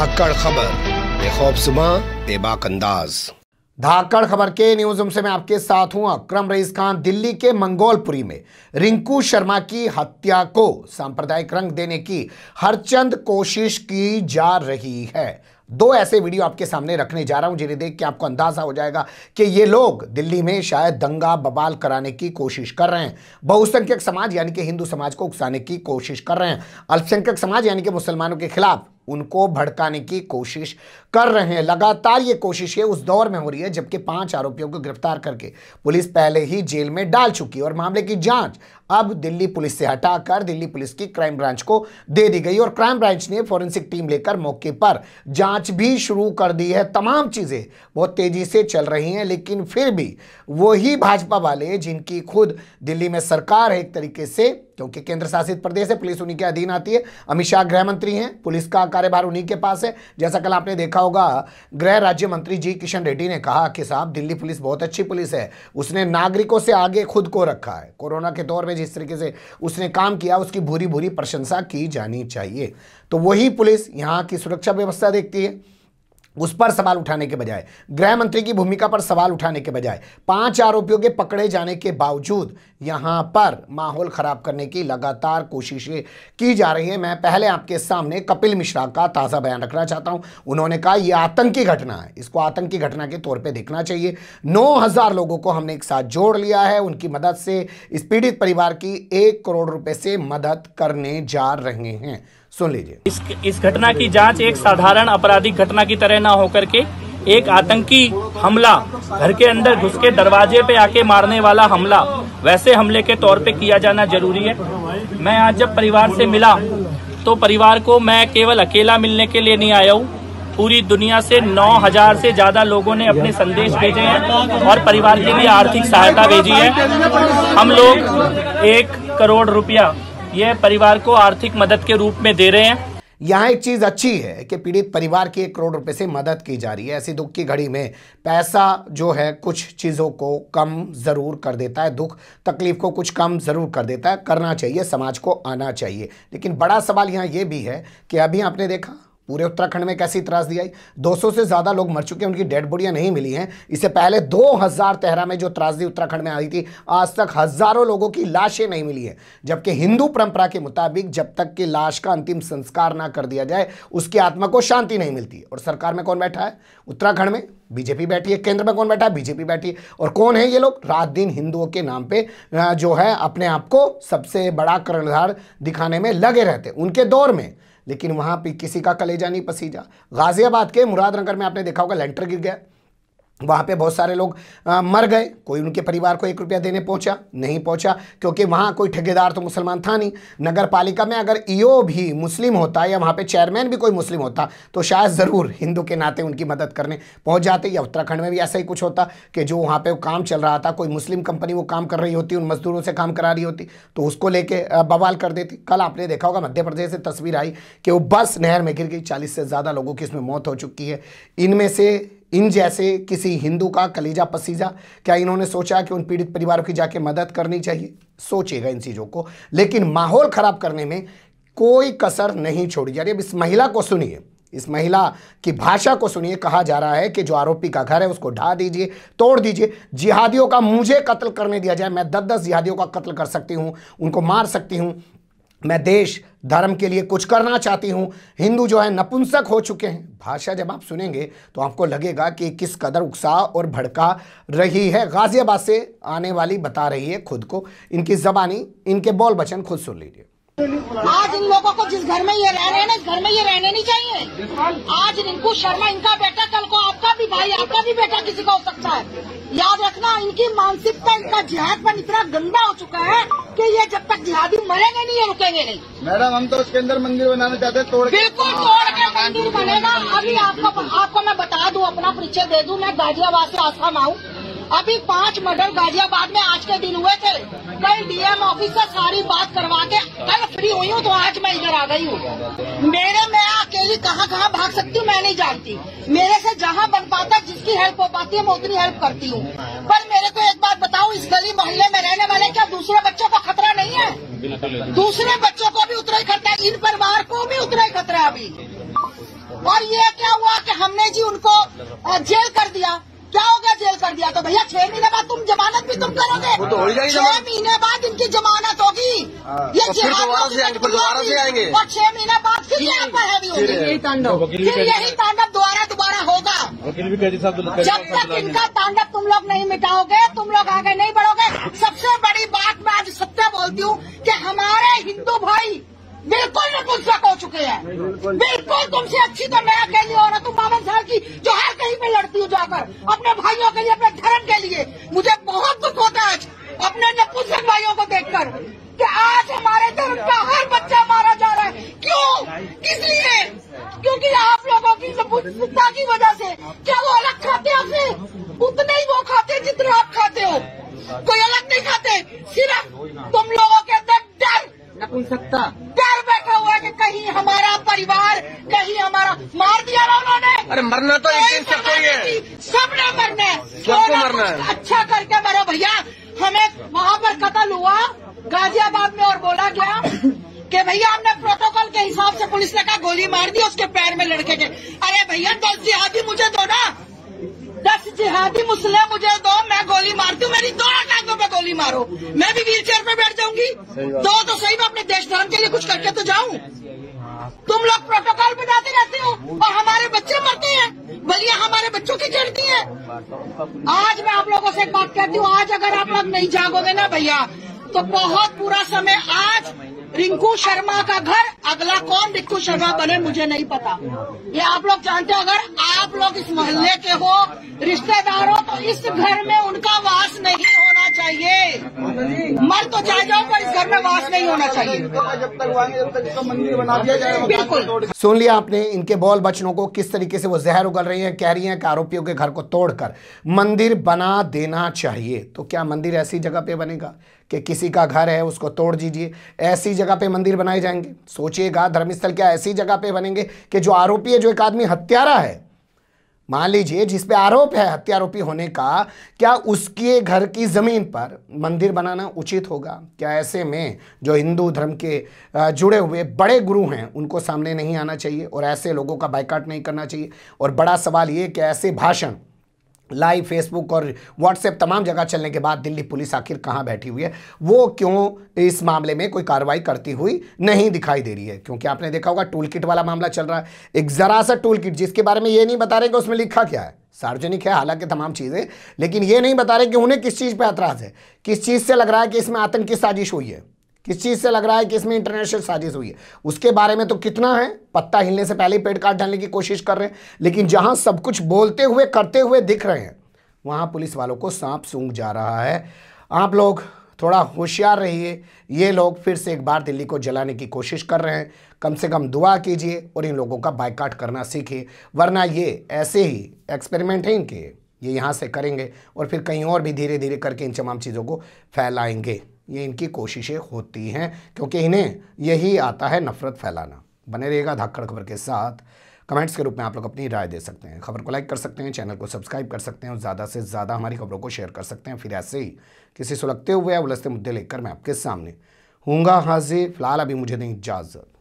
धाकड़ खबर बेखौफ सुबह बेबाक अंदाज धाकड़ खबर के न्यूज से मैं आपके साथ हूं अक्रम रईस खान दिल्ली के मंगोलपुरी में रिंकू शर्मा की हत्या को सांप्रदायिक रंग देने की हर चंद कोशिश की जा रही है दो ऐसे वीडियो आपके सामने रखने जा रहा हूं जिन्हें देख के आपको अंदाजा हो जाएगा कि ये लोग दिल्ली में शायद दंगा बबाल कराने की कोशिश कर रहे हैं बहुसंख्यक समाज यानी कि हिंदू समाज को उकसाने की कोशिश कर रहे हैं अल्पसंख्यक समाज यानी कि मुसलमानों के खिलाफ उनको भड़काने की कोशिश कर रहे हैं लगातार ये कोशिशें उस दौर में हो रही है जबकि पांच आरोपियों को गिरफ्तार करके पुलिस पहले ही जेल में डाल चुकी है और मामले की जांच अब दिल्ली पुलिस से हटाकर दिल्ली पुलिस की क्राइम ब्रांच को दे दी गई और क्राइम ब्रांच ने फॉरेंसिक टीम लेकर मौके पर जांच भी शुरू कर दी है तमाम चीज़ें बहुत तेज़ी से चल रही हैं लेकिन फिर भी वही भाजपा वाले जिनकी खुद दिल्ली में सरकार है एक तरीके से क्योंकि केंद्र शासित प्रदेश है पुलिस उन्हीं के अधीन आती है अमित शाह गृह मंत्री हैं पुलिस का कार्यभार उन्हीं के पास है जैसा कल आपने देखा होगा गृह राज्य मंत्री जी किशन रेड्डी ने कहा कि साहब दिल्ली पुलिस बहुत अच्छी पुलिस है उसने नागरिकों से आगे खुद को रखा है कोरोना के दौर में जिस तरीके से उसने काम किया उसकी भूरी भूरी प्रशंसा की जानी चाहिए तो वही पुलिस यहाँ की सुरक्षा व्यवस्था देखती है उस पर सवाल उठाने के बजाय गृह मंत्री की भूमिका पर सवाल उठाने के बजाय पांच आरोपियों के पकड़े जाने के बावजूद यहां पर माहौल खराब करने की लगातार कोशिशें की जा रही है मैं पहले आपके सामने कपिल मिश्रा का ताज़ा बयान रखना चाहता हूं उन्होंने कहा यह आतंकी घटना है इसको आतंकी घटना के तौर पर देखना चाहिए नौ लोगों को हमने एक साथ जोड़ लिया है उनकी मदद से इस पीड़ित परिवार की एक करोड़ रुपये से मदद करने जा रहे हैं सुन लीजिए इस, इस घटना की जांच एक साधारण आपराधिक घटना की तरह न होकर के एक आतंकी हमला घर के अंदर घुस के दरवाजे पे आके मारने वाला हमला वैसे हमले के तौर पे किया जाना जरूरी है मैं आज जब परिवार से मिला तो परिवार को मैं केवल अकेला मिलने के लिए नहीं आया हूँ पूरी दुनिया से 9000 से ज्यादा लोगों ने अपने संदेश भेजे हैं और परिवार के लिए आर्थिक सहायता भेजी है हम लोग एक करोड़ रुपया ये परिवार को आर्थिक मदद के रूप में दे रहे हैं यहाँ एक चीज़ अच्छी है कि पीड़ित परिवार की एक करोड़ रुपए से मदद की जा रही है ऐसी दुख की घड़ी में पैसा जो है कुछ चीज़ों को कम ज़रूर कर देता है दुख तकलीफ को कुछ कम ज़रूर कर देता है करना चाहिए समाज को आना चाहिए लेकिन बड़ा सवाल यहाँ ये भी है कि अभी आपने देखा पूरे उत्तराखंड में कैसी त्रासदी आई 200 से ज़्यादा लोग मर चुके हैं उनकी डेड बॉडियां नहीं मिली हैं इससे पहले 2000 तेरह में जो त्रासदी उत्तराखंड में आई थी आज तक हज़ारों लोगों की लाशें नहीं मिली है जबकि हिंदू परंपरा के मुताबिक जब तक कि लाश का अंतिम संस्कार ना कर दिया जाए उसकी आत्मा को शांति नहीं मिलती और सरकार में कौन बैठा है उत्तराखंड में बीजेपी बैठी है केंद्र में कौन बैठा है बीजेपी बैठी है और कौन है ये लोग रात दिन हिंदुओं के नाम पे जो है अपने आप को सबसे बड़ा कर्णधार दिखाने में लगे रहते उनके दौर में लेकिन वहां पर किसी का कलेजा नहीं पसीजा गाज़ियाबाद के मुरादनगर में आपने देखा होगा लेंटर गिर गया वहाँ पे बहुत सारे लोग आ, मर गए कोई उनके परिवार को एक रुपया देने पहुँचा नहीं पहुँचा क्योंकि वहाँ कोई ठेकेदार तो मुसलमान था नहीं नगर पालिका में अगर ईओ भी मुस्लिम होता या वहाँ पे चेयरमैन भी कोई मुस्लिम होता तो शायद ज़रूर हिंदू के नाते उनकी मदद करने पहुँच जाते या उत्तराखंड में भी ऐसा ही कुछ होता कि जो वहाँ पर काम चल रहा था कोई मुस्लिम कंपनी वो काम कर रही होती उन मजदूरों से काम करा रही होती तो उसको लेके बवाल कर देती कल आपने देखा होगा मध्य प्रदेश से तस्वीर आई कि वो बस नहर में गिर गई चालीस से ज़्यादा लोगों की इसमें मौत हो चुकी है इनमें से इन जैसे किसी हिंदू का कलीजा पसीजा क्या इन्होंने सोचा कि उन पीड़ित परिवारों की जाके मदद करनी चाहिए सोचेगा इन चीज़ों को लेकिन माहौल ख़राब करने में कोई कसर नहीं छोड़ी जा रही अब इस महिला को सुनिए इस महिला की भाषा को सुनिए कहा जा रहा है कि जो आरोपी का घर है उसको ढा दीजिए तोड़ दीजिए जिहादियों का मुझे कत्ल करने दिया जाए मैं दस दस जिहादियों का कत्ल कर सकती हूं उनको मार सकती हूं मैं देश धर्म के लिए कुछ करना चाहती हूँ हिंदू जो है नपुंसक हो चुके हैं भाषा जब आप सुनेंगे तो आपको लगेगा कि किस कदर उकसा और भड़का रही है गाजियाबाद से आने वाली बता रही है खुद को इनकी जबानी इनके बोल बचन खुद सुन लीजिए आज इन लोगों को जिस घर में ये रह रहे हैं इस घर में ये रहने नहीं चाहिए आज रिंकू शर्मा इनका बेटा कल को आपका भी भाई आपका भी बेटा किसी का हो सकता है याद रखना इनकी मानसिकता इनका जिहाद पर इतना गंदा हो चुका है रुके ये जब तक जिहादी मरेंगे नहीं ये रुकेंगे नहीं मैडम हम तो उसके अंदर मंदिर बनाना चाहते तोड़ बिल्कुल तोड़ के मंदिर बनेगा अभी आपको आपको मैं बता दूं अपना परिचय दे दूं मैं गाजियाबाद से आसाम आऊँ अभी पांच मर्डर गाजियाबाद में आज के दिन हुए थे कल डीएम ऑफिस से सारी बात करवा के कल फ्री हुई हूँ तो आज मैं इधर आ गई हूँ मेरे मैं अकेली कहाँ कहाँ भाग सकती हूँ मैं नहीं जानती मेरे से जहाँ बन पाता जिसकी हेल्प हो पाती है मैं उतनी हेल्प करती हूँ पर मेरे को एक बात बताऊं इस गली मोहल्ले में रहने वाले क्या दूसरे बच्चों को खतरा नहीं है दूसरे बच्चों को भी उतना ही खतरा इन परिवार को भी उतना ही खतरा अभी और ये क्या हुआ कि हमने जी उनको जेल कर दिया क्या हो गया जेल कर दिया तो भैया छह महीने बाद तुम जमानत भी तुम करोगे तो छह महीने बाद इनकी जमानत होगी हाँ। ये दोबारा से आएंगे और छह महीने बाद फिर यहाँ पर है फिर यही तांडव तो जब तक इनका तांडव तुम लोग नहीं मिटाओगे तुम लोग आगे नहीं बढ़ोगे सबसे बड़ी बात मैं आज सत्य बोलती हूँ कि हमारे हिंदू भाई बिल्कुल नपुंसक हो चुके हैं बिल्कुल तुमसे अच्छी तो मैं अकेली और तुम बावन साल की जो हर कहीं पे लड़ती हूँ जाकर अपने भाइयों के लिए अपने धर्म के लिए मुझे बहुत दुख होता है आज अपने नपुंसक भाइयों को देखकर कि आज हमारे धर्म का हर बच्चा मारा जा रहा है क्यों किस लिए क्योंकि कुत्ता की वजह से क्या वो अलग खाते हैं आपसे उतने ही वो खाते हैं जितना आप खाते हो कोई अलग नहीं खाते सिर्फ तुम लोगों के अंदर डर नकुल सकता डर बैठा हुआ है कि कहीं हमारा परिवार कहीं हमारा मार दिया ना उन्होंने अरे मरना तो सबको ही है सबने मरना है मरना है अच्छा करके मरो भैया हमें वहाँ पर कतल हुआ गाजियाबाद में और बोला गया कि भैया हमने प्रोटोकॉल के हिसाब से पुलिस ने कहा गोली मार दी उसके पैर में लड़के के अरे भैया दस जिहादी मुझे दो ना दस जिहादी मुस्लिम मुझे दो मैं गोली मारती हूँ मेरी दोनों टांगों पे गोली मारो मैं भी व्हील चेयर पे बैठ जाऊंगी दो तो सही मैं अपने देश धर्म के लिए कुछ करके तो जाऊँ तुम लोग प्रोटोकॉल बनाते रहते हो और हमारे बच्चे मरते हैं बलिया हमारे बच्चों की चढ़ती है आज मैं आप लोगों से एक बात कहती हूँ आज अगर आप लोग नहीं जागोगे ना भैया तो बहुत बुरा समय आज रिंकू शर्मा का घर अगला कौन रिंकू शर्मा बने मुझे नहीं पता ये आप लोग जानते हो अगर आप लोग इस मोहल्ले के हो रिश्तेदार हो तो इस घर में उनका वास नहीं होना चाहिए मर तो जाए जाओ में वास नहीं होना चाहिए बिल्कुल सुन लिया आपने इनके बोल बचनों को किस तरीके से वो जहर उगल रही हैं कह रही हैं कि आरोपियों के घर को तोड़कर मंदिर बना देना चाहिए तो क्या मंदिर ऐसी जगह पे बनेगा कि किसी का घर है उसको तोड़ दीजिए ऐसी जगह पे मंदिर बनाए जाएंगे सोचिएगा धर्मस्थल क्या ऐसी जगह पे बनेंगे कि जो आरोपी है जो एक आदमी हत्यारा है मान लीजिए जिसपे आरोप है हत्यारोपी होने का क्या उसके घर की ज़मीन पर मंदिर बनाना उचित होगा क्या ऐसे में जो हिंदू धर्म के जुड़े हुए बड़े गुरु हैं उनको सामने नहीं आना चाहिए और ऐसे लोगों का बाइकाट नहीं करना चाहिए और बड़ा सवाल ये कि ऐसे भाषण लाइव फेसबुक और व्हाट्सएप तमाम जगह चलने के बाद दिल्ली पुलिस आखिर कहाँ बैठी हुई है वो क्यों इस मामले में कोई कार्रवाई करती हुई नहीं दिखाई दे रही है क्योंकि आपने देखा होगा टूल किट वाला मामला चल रहा है एक ज़रा सा टूल किट जिसके बारे में ये नहीं बता रहे कि उसमें लिखा क्या है सार्वजनिक है हालांकि तमाम चीज़ें लेकिन ये नहीं बता रहे कि उन्हें किस चीज़ पर एतराज़ है किस चीज़ से लग रहा है कि इसमें आतंकी साजिश हुई है किस चीज़ से लग रहा है कि इसमें इंटरनेशनल साजिश हुई है उसके बारे में तो कितना है पत्ता हिलने से पहले ही पेड़ काट डालने की कोशिश कर रहे हैं लेकिन जहां सब कुछ बोलते हुए करते हुए दिख रहे हैं वहां पुलिस वालों को सांप सूंघ जा रहा है आप लोग थोड़ा होशियार रहिए ये लोग फिर से एक बार दिल्ली को जलाने की कोशिश कर रहे हैं कम से कम दुआ कीजिए और इन लोगों का बाइकाट करना सीखिए वरना ये ऐसे ही एक्सपेरिमेंट हैं इनके ये यहाँ से करेंगे और फिर कहीं और भी धीरे धीरे करके इन तमाम चीज़ों को फैलाएंगे ये इनकी कोशिशें होती हैं क्योंकि इन्हें यही आता है नफ़रत फैलाना बने रहेगा धाकड़ खबर के साथ कमेंट्स के रूप में आप लोग अपनी राय दे सकते हैं खबर को लाइक कर सकते हैं चैनल को सब्सक्राइब कर सकते हैं और ज़्यादा से ज़्यादा हमारी खबरों को शेयर कर सकते हैं फिर ऐसे ही किसी सुलगते हुए या उलझते मुद्दे लेकर मैं आपके सामने हूँगा हाजिर फिलहाल अभी मुझे दें इजाज़त